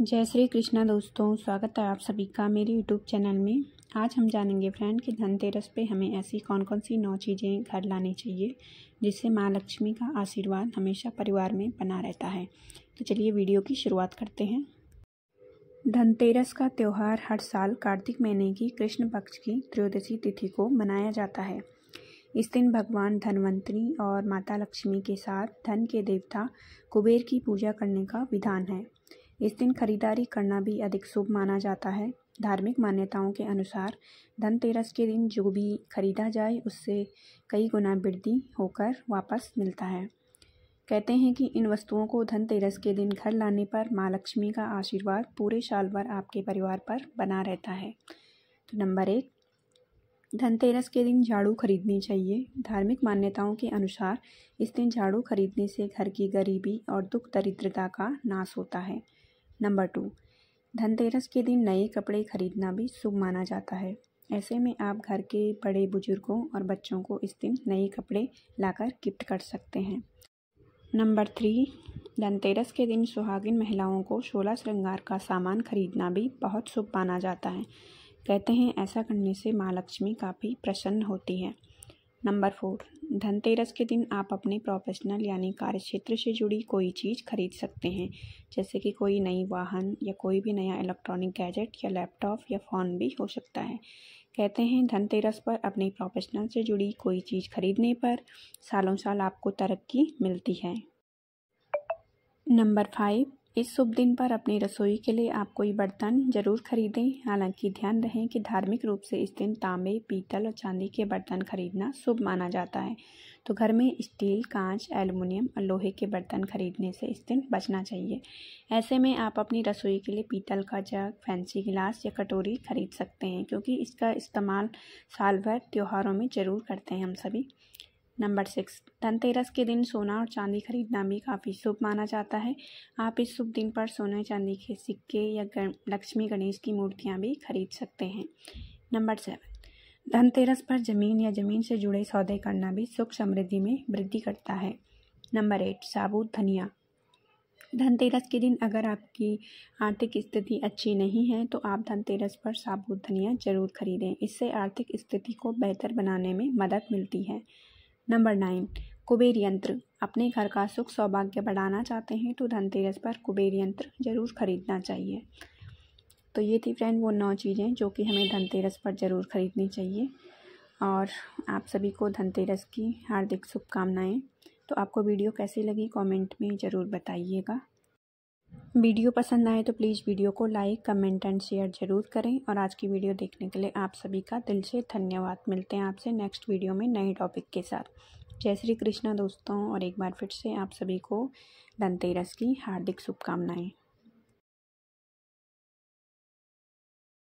जय श्री कृष्णा दोस्तों स्वागत है आप सभी का मेरे यूट्यूब चैनल में आज हम जानेंगे फ्रेंड कि धनतेरस पे हमें ऐसी कौन कौन सी नौ चीज़ें घर लानी चाहिए जिससे माँ लक्ष्मी का आशीर्वाद हमेशा परिवार में बना रहता है तो चलिए वीडियो की शुरुआत करते हैं धनतेरस का त्यौहार हर साल कार्तिक महीने की कृष्ण पक्ष की त्रयोदशी तिथि को मनाया जाता है इस दिन भगवान धनवंतरी और माता लक्ष्मी के साथ धन के देवता कुबेर की पूजा करने का विधान है इस दिन खरीदारी करना भी अधिक शुभ माना जाता है धार्मिक मान्यताओं के अनुसार धनतेरस के दिन जो भी खरीदा जाए उससे कई गुना वृद्धि होकर वापस मिलता है कहते हैं कि इन वस्तुओं को धनतेरस के दिन घर लाने पर माँ लक्ष्मी का आशीर्वाद पूरे साल भर आपके परिवार पर बना रहता है तो नंबर एक धनतेरस के दिन झाड़ू खरीदनी चाहिए धार्मिक मान्यताओं के अनुसार इस दिन झाड़ू खरीदने से घर की गरीबी और दुख दरिद्रता का नाश होता है नंबर टू धनतेरस के दिन नए कपड़े खरीदना भी शुभ माना जाता है ऐसे में आप घर के बड़े बुजुर्गों और बच्चों को इस दिन नए कपड़े लाकर गिफ्ट कर सकते हैं नंबर थ्री धनतेरस के दिन सुहागिन महिलाओं को शोला श्रृंगार का सामान खरीदना भी बहुत शुभ माना जाता है कहते हैं ऐसा करने से माँ लक्ष्मी काफ़ी प्रसन्न होती है नंबर फोर धनतेरस के दिन आप अपने प्रोफेशनल यानी कार्य क्षेत्र से जुड़ी कोई चीज़ खरीद सकते हैं जैसे कि कोई नई वाहन या कोई भी नया इलेक्ट्रॉनिक गैजेट या लैपटॉप या फ़ोन भी हो सकता है कहते हैं धनतेरस पर अपने प्रोफेशनल से जुड़ी कोई चीज़ खरीदने पर सालों साल आपको तरक्की मिलती है नंबर फाइव इस शुभ दिन पर अपनी रसोई के लिए आप कोई बर्तन ज़रूर खरीदें हालांकि ध्यान रहे कि धार्मिक रूप से इस दिन तांबे पीतल और चांदी के बर्तन खरीदना शुभ माना जाता है तो घर में स्टील कांच एल्युमिनियम और लोहे के बर्तन खरीदने से इस दिन बचना चाहिए ऐसे में आप अपनी रसोई के लिए पीतल का जग फैंसी गिलास या कटोरी खरीद सकते हैं क्योंकि इसका इस्तेमाल साल भर त्योहारों में ज़रूर करते हैं हम सभी नंबर सिक्स धनतेरस के दिन सोना और चांदी खरीदना भी काफ़ी शुभ माना जाता है आप इस शुभ दिन पर सोने चांदी के सिक्के या गण, लक्ष्मी गणेश की मूर्तियाँ भी खरीद सकते हैं नंबर सेवन धनतेरस पर जमीन या जमीन से जुड़े सौदे करना भी सुख समृद्धि में वृद्धि करता है नंबर एट साबुत धनिया धनतेरस के दिन अगर आपकी आर्थिक स्थिति अच्छी नहीं है तो आप धनतेरस पर साबुत धनिया जरूर खरीदें इससे आर्थिक स्थिति को बेहतर बनाने में मदद मिलती है नंबर नाइन कुबेर यंत्र अपने घर का सुख सौभाग्य बढ़ाना चाहते हैं तो धनतेरस पर कुबेर यंत्र ज़रूर खरीदना चाहिए तो ये थी फ्रेंड वो नौ चीज़ें जो कि हमें धनतेरस पर ज़रूर खरीदनी चाहिए और आप सभी को धनतेरस की हार्दिक शुभकामनाएँ तो आपको वीडियो कैसी लगी कमेंट में ज़रूर बताइएगा वीडियो पसंद आए तो प्लीज़ वीडियो को लाइक कमेंट एंड शेयर ज़रूर करें और आज की वीडियो देखने के लिए आप सभी का दिल से धन्यवाद मिलते हैं आपसे नेक्स्ट वीडियो में नए टॉपिक के साथ जय श्री कृष्णा दोस्तों और एक बार फिर से आप सभी को धनतेरस की हार्दिक शुभकामनाएँ